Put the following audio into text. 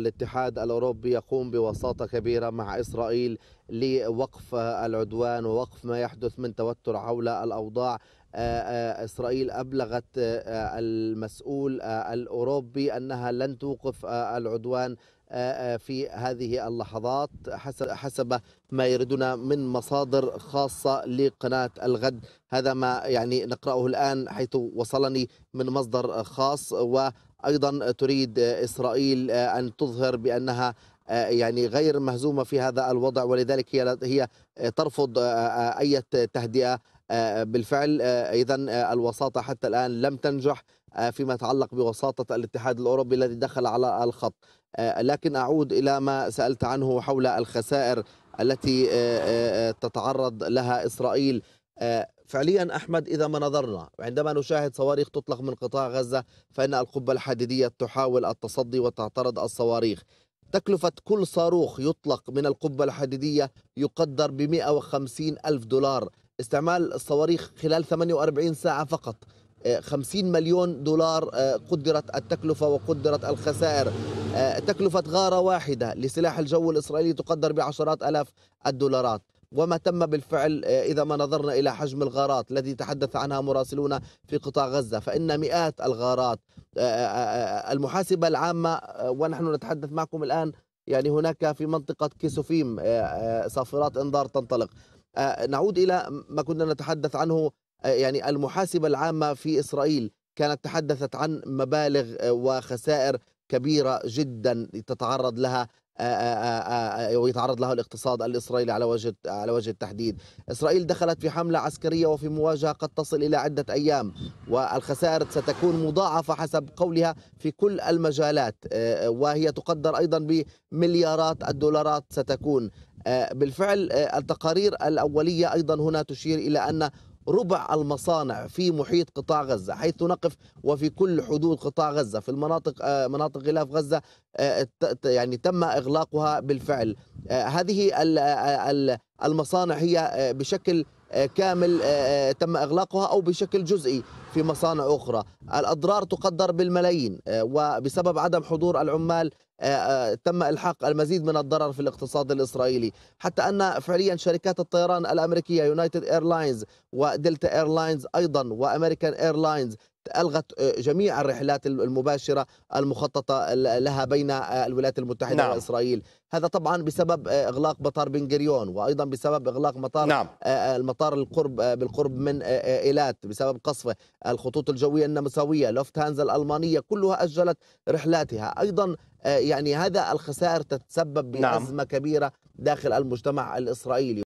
الاتحاد الأوروبي يقوم بوساطة كبيرة مع إسرائيل لوقف العدوان ووقف ما يحدث من توتر حول الأوضاع آه، آه، إسرائيل أبلغت آه، المسؤول الأوروبي أنها لن توقف العدوان في هذه اللحظات حسب ما يردنا من مصادر خاصة لقناة الغد هذا ما يعني نقرأه الآن حيث وصلني من مصدر خاص و ايضا تريد آه، اسرائيل آه، ان تظهر بانها آه، يعني غير مهزومه في هذا الوضع ولذلك هي هي ترفض اي تهدئه بالفعل اذا الوساطه حتى الان لم تنجح فيما يتعلق بوساطه الاتحاد الاوروبي الذي دخل على الخط لكن اعود الى ما سالت عنه حول الخسائر التي تتعرض لها اسرائيل آه، فعليا احمد اذا ما نظرنا عندما نشاهد صواريخ تطلق من قطاع غزه فان القبه الحديديه تحاول التصدي وتعترض الصواريخ. تكلفة كل صاروخ يطلق من القبة الحديدية يقدر ب 150 ألف دولار استعمال الصواريخ خلال 48 ساعة فقط 50 آه، مليون دولار آه، قدرت التكلفة وقدرت الخسائر تكلفة غارة واحدة لسلاح الجو الإسرائيلي تقدر بعشرات ألاف الدولارات وما تم بالفعل آه، إذا ما نظرنا إلى حجم الغارات التي تحدث عنها مراسلون في قطاع غزة فإن مئات الغارات آه، آه، المحاسبة العامة ونحن نتحدث معكم الآن يعني هناك في منطقة كيسوفيم صافرات إنذار تنطلق نعود إلى ما كنا نتحدث عنه يعني المحاسبة العامة في إسرائيل كانت تحدثت عن مبالغ وخسائر كبيرة جدا تتعرض لها ويتعرض لها الاقتصاد الاسرائيلي على وجه على وجه التحديد. اسرائيل دخلت في حمله عسكريه وفي مواجهه قد تصل الى عده ايام والخسائر ستكون مضاعفه حسب قولها في كل المجالات آه، آه، وهي تقدر ايضا بمليارات الدولارات ستكون آه، بالفعل التقارير الاوليه ايضا هنا تشير الى ان ربع المصانع في محيط قطاع غزة حيث نقف وفي كل حدود قطاع غزة في المناطق آه، مناطق غلاف غزة آه، يعني تم إغلاقها بالفعل آه، هذه المصانع هي بشكل كامل آه، آه، تم اغلاقها او بشكل جزئي في مصانع اخرى، الاضرار تقدر بالملايين آه، وبسبب عدم حضور العمال تم الحاق المزيد من الضرر في الاقتصاد الاسرائيلي، حتى ان فعليا شركات الطيران الامريكيه يونايتد ايرلاينز ودلتا ايرلاينز ايضا وامريكان ايرلاينز ألغت آه، جميع الرحلات المباشرة المخططة لها بين آه، الولايات المتحدة نعم. وإسرائيل هذا طبعا بسبب آه، إغلاق مطار بن وأيضا بسبب إغلاق مطار نعم. المطار القرب بالقرب من إيلات بسبب قصفه الخطوط الجوية النمساوية لوفت هانز الألمانية كلها أجلت رحلاتها أيضا يعني هذا الخسائر تتسبب نعم. بأزمة نعم. كبيرة داخل المجتمع الإسرائيلي